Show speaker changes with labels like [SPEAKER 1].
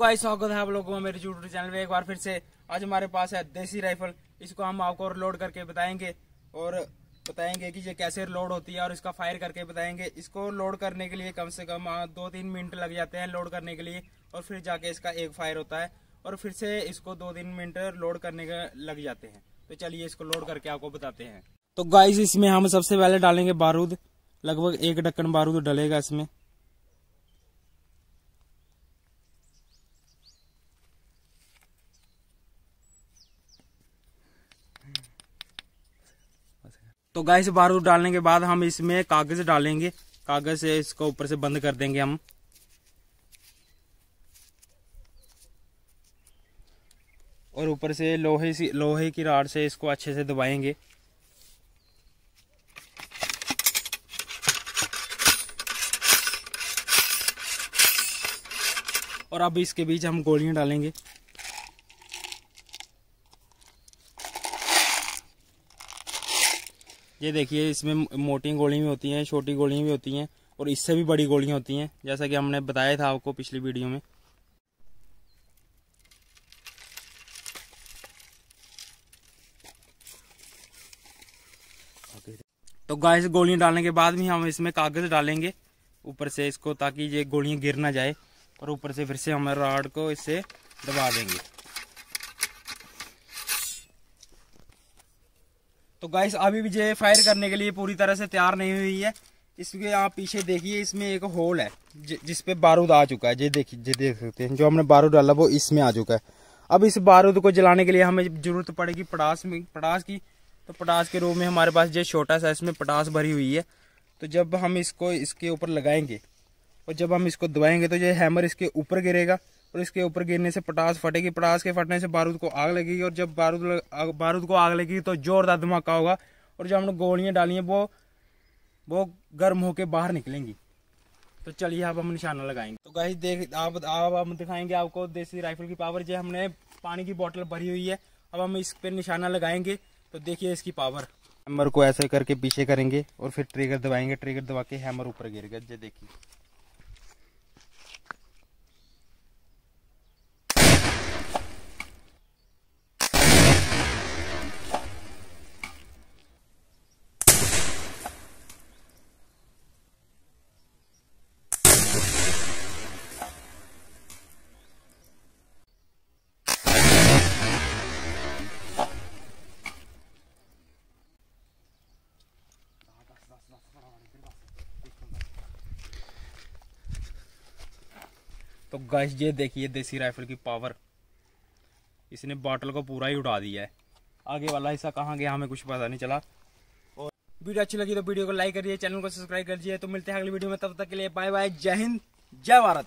[SPEAKER 1] guys स्वागत है आप लोगों को मेरे यूट्यूब चैनल पे एक बार फिर से आज हमारे पास है देसी राइफल इसको हम आपको लोड करके बताएंगे और बताएंगे कि ये कैसे लोड होती है और इसका फायर करके बताएंगे इसको लोड करने के लिए कम से कम दो तीन मिनट लग जाते हैं लोड करने के लिए और फिर जाके इसका एक फायर होता है और फिर से इसको दो तीन मिनट लोड करने के लग जाते हैं तो चलिए इसको लोड करके आपको बताते हैं तो गाइज इसमें हम सबसे पहले डालेंगे बारूद लगभग एक ढक्कन बारूद डलेगा इसमें तो गैस बारूद डालने के बाद हम इसमें कागज डालेंगे कागज से इसको ऊपर से बंद कर देंगे हम और ऊपर से लोहे सी लोहे की राड से इसको अच्छे से दबाएंगे और अब इसके बीच हम गोलियां डालेंगे ये देखिए इसमें मोटी गोली भी होती हैं छोटी गोलियाँ भी होती हैं और इससे भी बड़ी गोलियाँ होती हैं जैसा कि हमने बताया था आपको पिछली वीडियो में तो गाय गोलियां डालने के बाद भी हम इसमें कागज़ डालेंगे ऊपर से इसको ताकि ये गोलियां गिर ना जाए और ऊपर से फिर से हम राड को इससे दबा देंगे तो गाइस अभी भी जो फायर करने के लिए पूरी तरह से तैयार नहीं हुई है इसके आप पीछे देखिए इसमें एक होल है जिसपे बारूद आ चुका है ये देखिए ये देख सकते हैं जो हमने बारूद डाला वो इसमें आ चुका है अब इस बारूद को जलाने के लिए हमें ज़रूरत पड़ेगी पटास में पटास की तो पटास के रूप में हमारे पास जो छोटा सा इसमें पटास भरी हुई है तो जब हम इसको इसके ऊपर लगाएंगे और जब हम इसको दबाएंगे तो ये हैमर इसके ऊपर गिरेगा और इसके ऊपर गिरने से पटास फटेगी पटास के फटने से बारूद को आग लगेगी और जब बारूद बारूद को आग लगेगी तो जोरदार धमाका होगा और जो हमने गोलियां डाली हैं वो वो गर्म होके बाहर निकलेंगी तो चलिए अब हम निशाना लगाएंगे तो गाइस देख आप आप हम दिखाएंगे आपको देसी राइफल की पावर जो हमने पानी की बोतल भरी हुई है अब हम इस पर निशाना लगाएंगे तो देखिए इसकी पावर हैमर को ऐसे करके पीछे करेंगे और फिर ट्रिगर दबाएंगे ट्रिगर दबा के हैमर ऊपर गिर गया देखिए तो गैस ये देखिए देसी राइफल की पावर इसने बॉटल को पूरा ही उड़ा दिया है आगे वाला हिस्सा कहाँ गया हमें कुछ पता नहीं चला और वीडियो अच्छी लगी तो वीडियो को लाइक करिए चैनल को सब्सक्राइब करिए तो मिलते हैं अगली वीडियो में तब तक के लिए बाय बाय जय हिंद जय भारत